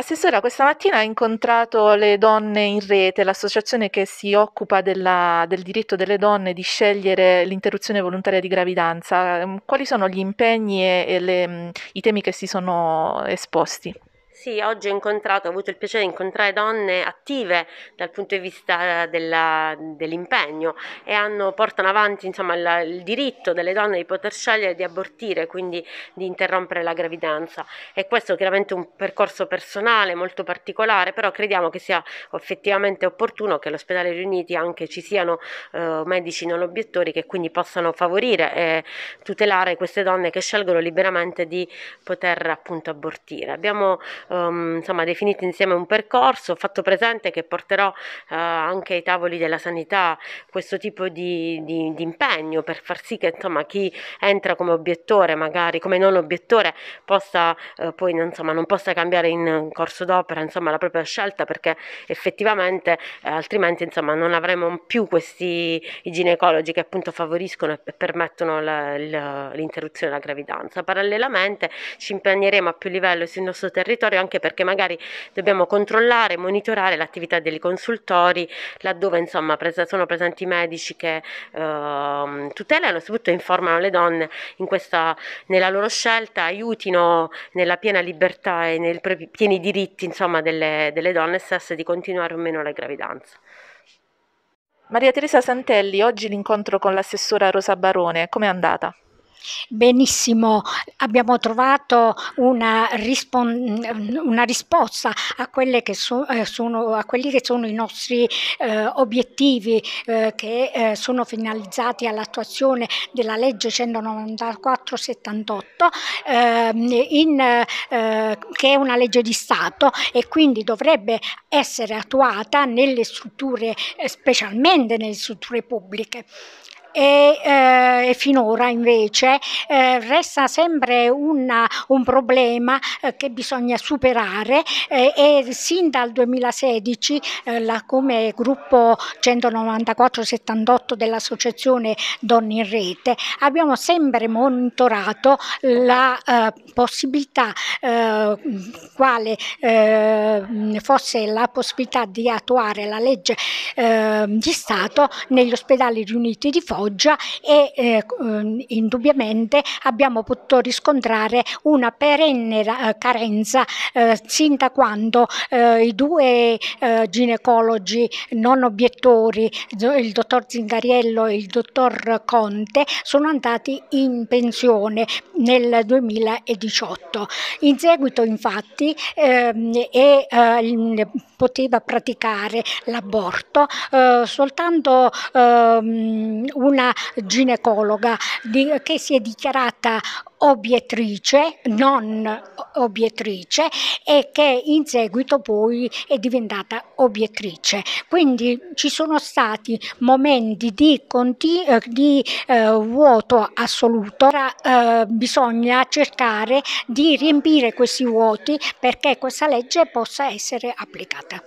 Assessora, questa mattina ha incontrato le donne in rete, l'associazione che si occupa della- del diritto delle donne di scegliere l'interruzione volontaria di gravidanza. Ehm, quali sono gli impegni e, e le- i temi che si sono esposti? Sì, oggi ho incontrato, ho avuto il piacere di incontrare donne attive dal punto di vista della, dell'impegno e hanno, portano avanti insomma, la, il diritto delle donne di poter scegliere di abortire, quindi di interrompere la gravidanza. E questo è chiaramente un percorso personale molto particolare, però crediamo che sia effettivamente opportuno che all'ospedale riuniti anche ci siano eh, medici non obiettori che quindi possano favorire e tutelare queste donne che scelgono liberamente di poter appunto abortire. Abbiamo um, insomma, definito insieme un percorso, ho fatto presente che porterò uh, anche ai tavoli della sanità questo tipo di, di, di impegno per far sì che insomma, chi entra come obiettore, magari come non obiettore, possa uh, poi insomma, non possa cambiare in corso d'opera insomma, la propria scelta perché effettivamente eh, altrimenti insomma, non avremo più questi ginecologi che appunto favoriscono e permettono la, la, l'interruzione della gravidanza. Parallelamente ci impegneremo a più livello sul nostro territorio proprio anche perché magari dobbiamo controllare e monitorare l'attività degli consultori laddove insomma presa, sono presenti medici che eh, tutelano e soprattutto informano le donne questa, nella loro scelta, aiutino nella piena libertà e nei pieni diritti insomma, delle, delle donne stesse di continuare o meno la gravidanza. Maria Teresa Santelli, oggi l'incontro con l'assessora Rosa Barone, com'è andata? Benissimo, abbiamo trovato una, una risposta a, so eh, sono, a, quelli che sono i nostri eh, obiettivi eh, che eh, sono finalizzati all'attuazione della legge 194-78 ehm, eh, che è una legge di Stato e quindi dovrebbe essere attuata nelle strutture, eh, specialmente nelle strutture pubbliche e, eh, e finora invece eh, resta sempre una, un problema eh, che bisogna superare eh, e sin dal 2016 eh, la, come gruppo 194-78 dell'associazione Donne in Rete abbiamo sempre monitorato la eh, possibilità quale fosse la possibilità di attuare la legge di Stato negli ospedali riuniti di Foggia Foggia e eh, indubbiamente abbiamo potuto riscontrare una perenne eh, carenza eh, sin da quando eh, i due eh, ginecologi non obiettori, il dottor Zingariello e il dottor Conte, sono andati in pensione nel 2018. In seguito infatti ehm, e, eh, poteva praticare l'aborto soltanto um, una ginecologa di, che si è dichiarata obiettrice, non obiettrice e che in seguito poi è diventata obiettrice. Quindi ci sono stati momenti di, eh, di eh, vuoto assoluto, Ora, eh, bisogna cercare di riempire questi vuoti perché questa legge possa essere applicata.